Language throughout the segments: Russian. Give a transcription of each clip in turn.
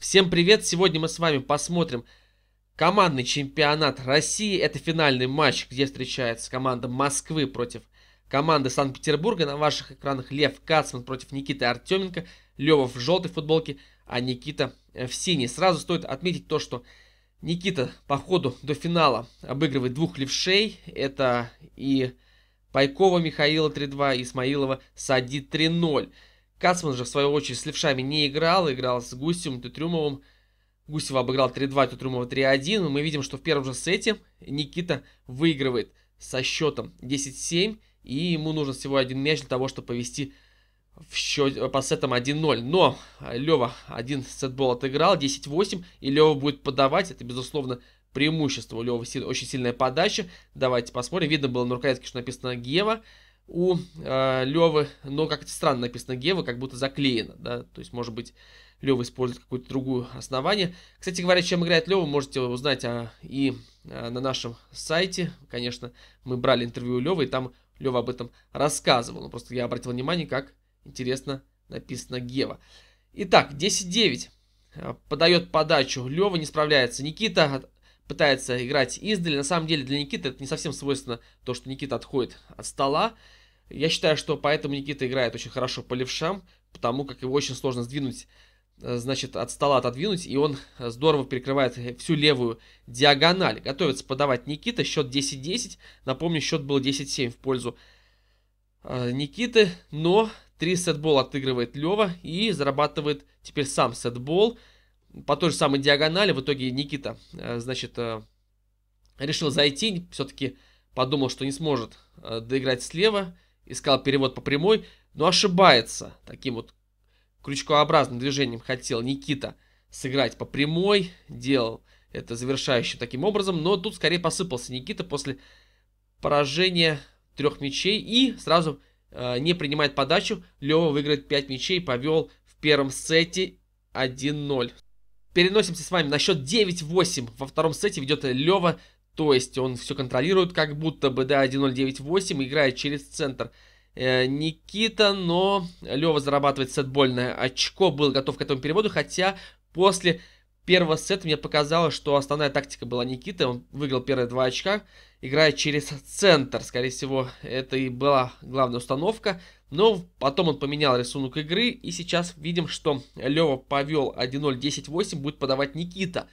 Всем привет! Сегодня мы с вами посмотрим командный чемпионат России. Это финальный матч, где встречается команда Москвы против команды Санкт-Петербурга. На ваших экранах Лев Кацман против Никиты Артеменко. Лева в желтой футболке, а Никита э, в синей. Сразу стоит отметить то, что Никита по ходу до финала обыгрывает двух левшей. Это и Пайкова Михаила 3-2, и Смаилова Сади 3-0. Кацман же, в свою очередь, с левшами не играл, играл с Гусевым, Тетрюмовым. Гусев обыграл 3-2, Тетрюмова 3-1. Мы видим, что в первом же сете Никита выигрывает со счетом 10-7, и ему нужен всего один мяч для того, чтобы повести в счет, э, по сетам 1-0. Но Лева один сетбол отыграл, 10-8, и Лева будет подавать. Это, безусловно, преимущество. У Лева очень сильная подача. Давайте посмотрим. Видно было на рукоятке, что написано Гева у э, а, Левы, но как-то странно написано Гева, как будто заклеено, да, то есть, может быть, Лева использует какое-то другое основание. Кстати говоря, чем играет Лева, можете узнать а, и а, на нашем сайте, конечно, мы брали интервью у Левы, и там Лева об этом рассказывал, но просто я обратил внимание, как интересно написано Гева. Итак, 10-9, а, подает подачу, Лева не справляется, Никита пытается играть издали, на самом деле для Никиты это не совсем свойственно то, что Никита отходит от стола, я считаю, что поэтому Никита играет очень хорошо по левшам, потому как его очень сложно сдвинуть, э, значит, от стола отодвинуть, и он э, здорово перекрывает э, всю левую диагональ. Готовится подавать Никита, счет 10-10, напомню, счет был 10-7 в пользу Никиты, но 3 сетбол отыгрывает Лева и зарабатывает теперь сам сетбол по той же самой диагонали. В итоге Никита, значит, решил зайти, все-таки подумал, что не сможет доиграть слева, искал перевод по прямой, но ошибается. Таким вот крючкообразным движением хотел Никита сыграть по прямой, делал это завершающим таким образом, но тут скорее посыпался Никита после поражения трех мячей и сразу э, не принимает подачу. Лева выиграет 5 мячей, повел в первом сете 1-0. Переносимся с вами на счет 9-8. Во втором сете ведет Лева то есть он все контролирует, как будто бы, да, 1.098, играет через центр. Э, Никита, но Лева зарабатывает сетбольное очко, был готов к этому переводу, хотя после первого сета мне показалось, что основная тактика была Никита, он выиграл первые два очка, играя через центр, скорее всего, это и была главная установка, но потом он поменял рисунок игры, и сейчас видим, что Лева повел 1-0, 10-8, будет подавать Никита. Никита.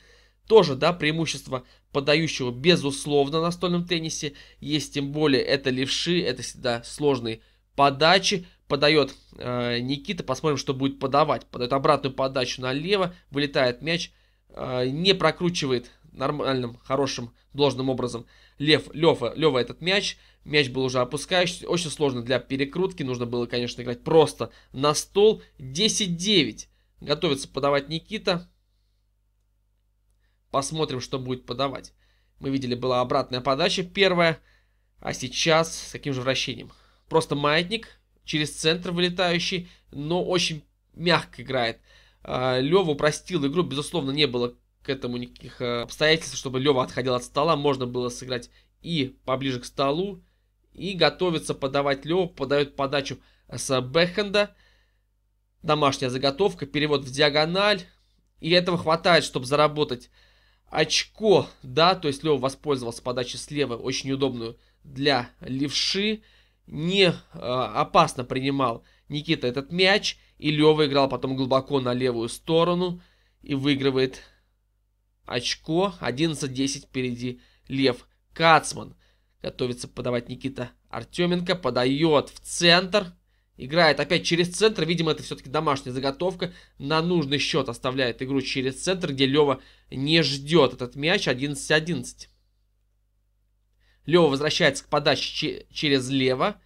Тоже, да, преимущество подающего, безусловно, настольном теннисе есть, тем более это левши, это всегда сложные подачи. Подает э, Никита, посмотрим, что будет подавать. Подает обратную подачу налево, вылетает мяч, э, не прокручивает нормальным, хорошим, должным образом Лев, Лева, Лева этот мяч. Мяч был уже опускающийся. Очень сложно для перекрутки. Нужно было, конечно, играть просто на стол. 10-9. Готовится подавать Никита. Посмотрим, что будет подавать. Мы видели, была обратная подача первая, а сейчас с каким же вращением? Просто маятник, через центр вылетающий, но очень мягко играет. А, Лева упростил игру, безусловно, не было к этому никаких а, обстоятельств, чтобы Лева отходил от стола, можно было сыграть и поближе к столу, и готовится подавать Лева, подает подачу с бэкхенда, домашняя заготовка, перевод в диагональ, и этого хватает, чтобы заработать очко, да, то есть Лев воспользовался подачей слева, очень удобную для левши, не э, опасно принимал Никита этот мяч, и Лева играл потом глубоко на левую сторону и выигрывает очко, 11-10 впереди Лев Кацман. Готовится подавать Никита Артеменко, подает в центр, Играет опять через центр. Видимо, это все-таки домашняя заготовка. На нужный счет оставляет игру через центр, где Лева не ждет этот мяч. 11-11. Лева возвращается к подаче через лево.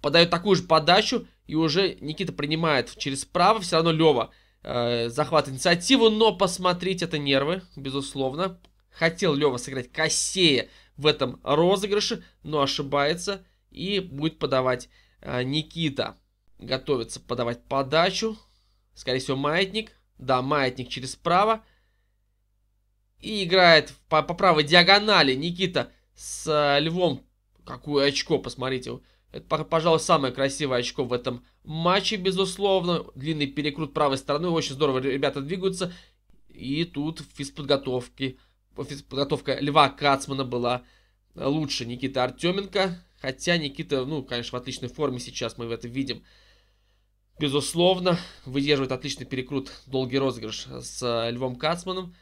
Подает такую же подачу. И уже Никита принимает через право. Все равно Лева э, захватывает инициативу. Но посмотреть это нервы, безусловно. Хотел Лева сыграть косее в этом розыгрыше, но ошибается и будет подавать Э, Никита готовится подавать подачу. Скорее всего, маятник. Да, маятник через право. И играет по, по правой диагонали Никита с э, Львом. Какое очко, посмотрите. Это, пожалуй, самое красивое очко в этом матче, безусловно. Длинный перекрут правой стороной. Очень здорово ребята двигаются. И тут физподготовки, физподготовка Льва Кацмана была э, лучше Никита Артеменко. Хотя Никита, ну, конечно, в отличной форме сейчас, мы это видим. Безусловно, выдерживает отличный перекрут, долгий розыгрыш с э, Львом Кацманом.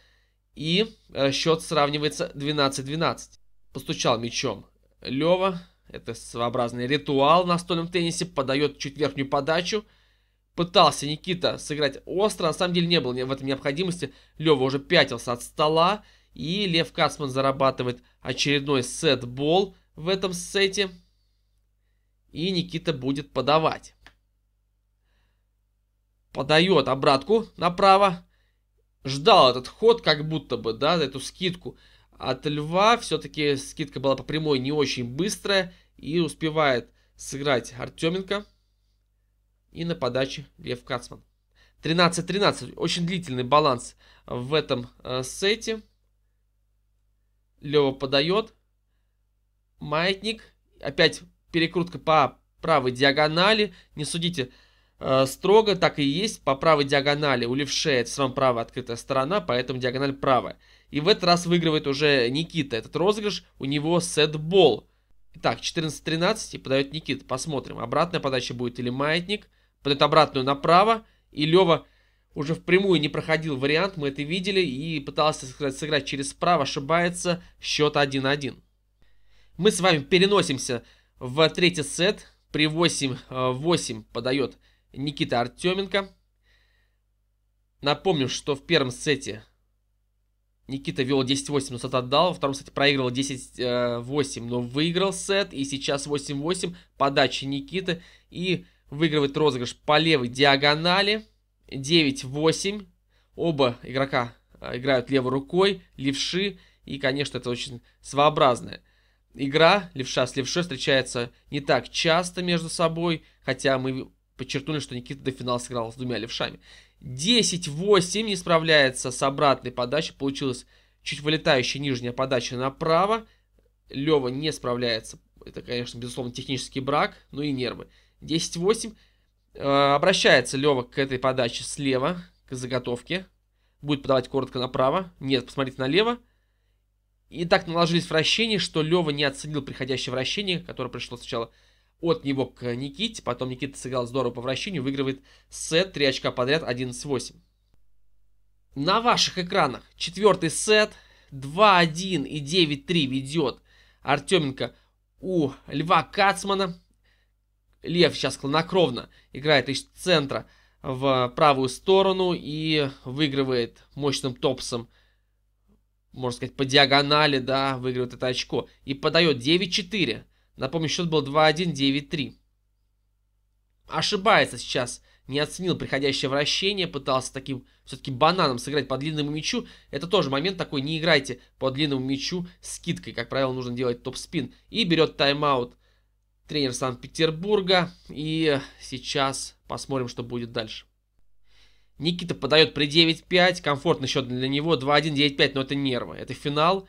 И э, счет сравнивается 12-12. Постучал мячом Лева. Это своеобразный ритуал на настольном теннисе. Подает чуть верхнюю подачу. Пытался Никита сыграть остро. На самом деле не было в этом необходимости. Лева уже пятился от стола. И Лев Кацман зарабатывает очередной сет-бол в этом сете. И Никита будет подавать. Подает обратку направо. Ждал этот ход, как будто бы, да, эту скидку от Льва. Все-таки скидка была по прямой не очень быстрая. И успевает сыграть Артеменко. И на подаче Лев Кацман. 13-13. Очень длительный баланс в этом э, сете. Лева подает маятник. Опять перекрутка по правой диагонали. Не судите э, строго, так и есть. По правой диагонали у левшей это все равно правая открытая сторона, поэтому диагональ правая. И в этот раз выигрывает уже Никита этот розыгрыш. У него сетбол. Итак, 14-13 и подает Никита. Посмотрим, обратная подача будет или маятник. Подает обратную направо. И Лева уже впрямую не проходил вариант, мы это видели. И пытался сыграть, сыграть через справа, ошибается. Счет 1-1. Мы с вами переносимся в третий сет. При 8-8 э, подает Никита Артеменко. Напомню, что в первом сете Никита вел 10-8, но сет отдал. Во втором сете проиграл 10-8, э, но выиграл сет. И сейчас 8-8 подача Никиты. И выигрывает розыгрыш по левой диагонали. 9-8. Оба игрока э, играют левой рукой, левши. И, конечно, это очень своеобразное. Игра левша с левшой встречается не так часто между собой, хотя мы подчеркнули, что Никита до финала сыграл с двумя левшами. 10-8 не справляется с обратной подачей, получилась чуть вылетающая нижняя подача направо. Лева не справляется, это, конечно, безусловно, технический брак, ну и нервы. 10-8. Э, обращается Лева к этой подаче слева, к заготовке. Будет подавать коротко направо. Нет, посмотрите налево. И так наложились вращения, что Лева не оценил приходящее вращение, которое пришло сначала от него к Никите, потом Никита сыграл здорово по вращению, выигрывает сет 3 очка подряд 11-8. На ваших экранах четвертый сет 2-1 и 9-3 ведет Артеменко у Льва Кацмана. Лев сейчас хладнокровно играет из центра в правую сторону и выигрывает мощным топсом можно сказать, по диагонали, да, выигрывает это очко. И подает 9-4. Напомню, счет был 2-1, 9-3. Ошибается сейчас. Не оценил приходящее вращение, пытался таким все-таки бананом сыграть по длинному мячу. Это тоже момент такой, не играйте по длинному мячу скидкой. Как правило, нужно делать топ-спин. И берет тайм-аут тренер Санкт-Петербурга. И сейчас посмотрим, что будет дальше. Никита подает при 9-5, комфортный счет для него 2-1, 9-5, но это нервы, это финал.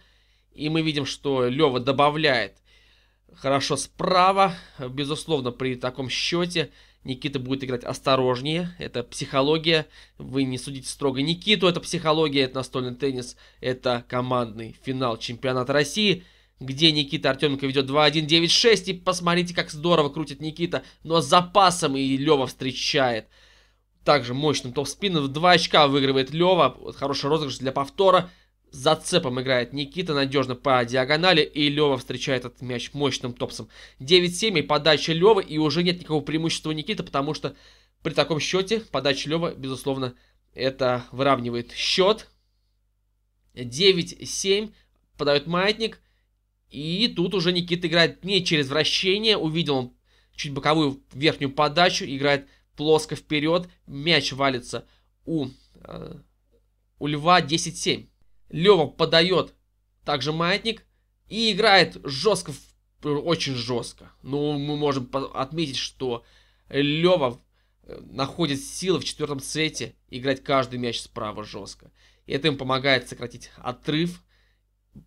И мы видим, что Лева добавляет хорошо справа. Безусловно, при таком счете Никита будет играть осторожнее. Это психология. Вы не судите строго Никиту. Это психология, это настольный теннис. Это командный финал чемпионата России, где Никита Артеменко ведет 2-1-9-6. И посмотрите, как здорово крутит Никита. Но с запасом и Лева встречает также мощным топ-спином. В 2 очка выигрывает Лева. Хороший розыгрыш для повтора. С зацепом играет Никита надежно по диагонали, и Лева встречает этот мяч мощным топсом. 9-7 и подача Лева, и уже нет никакого преимущества Никита, потому что при таком счете подача Лева, безусловно, это выравнивает счет. 9-7 подает маятник, и тут уже Никита играет не через вращение, увидел он чуть боковую верхнюю подачу, играет плоско вперед, мяч валится у, э, у Льва 10-7. Лева подает также маятник и играет жестко, очень жестко. Ну, мы можем отметить, что Лева э, находит силы в четвертом цвете играть каждый мяч справа жестко. И это им помогает сократить отрыв.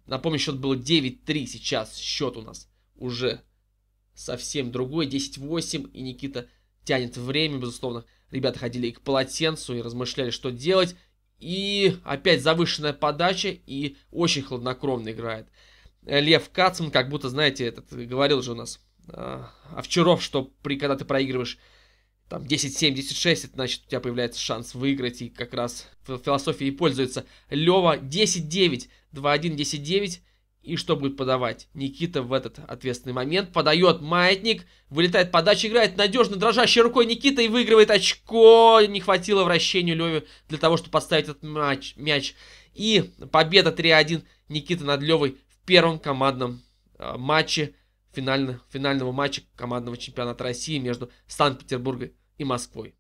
Напомню, счет был 9-3 сейчас. Счет у нас уже совсем другой. 10-8. И Никита тянет время, безусловно. Ребята ходили и к полотенцу и размышляли, что делать. И опять завышенная подача и очень хладнокровно играет. Лев Кацман, как будто, знаете, этот говорил же у нас э, Овчаров, что при, когда ты проигрываешь там 10-7, 10-6, это значит, у тебя появляется шанс выиграть, и как раз в философии пользуется Лева 10-9, 2-1, 10-9, и что будет подавать? Никита в этот ответственный момент подает маятник, вылетает подача, играет надежно дрожащей рукой Никита и выигрывает очко. Не хватило вращению Леве для того, чтобы поставить этот мяч. мяч. И победа 3-1 Никита над Левой в первом командном э, матче, финально, финального матча командного чемпионата России между Санкт-Петербургом и Москвой.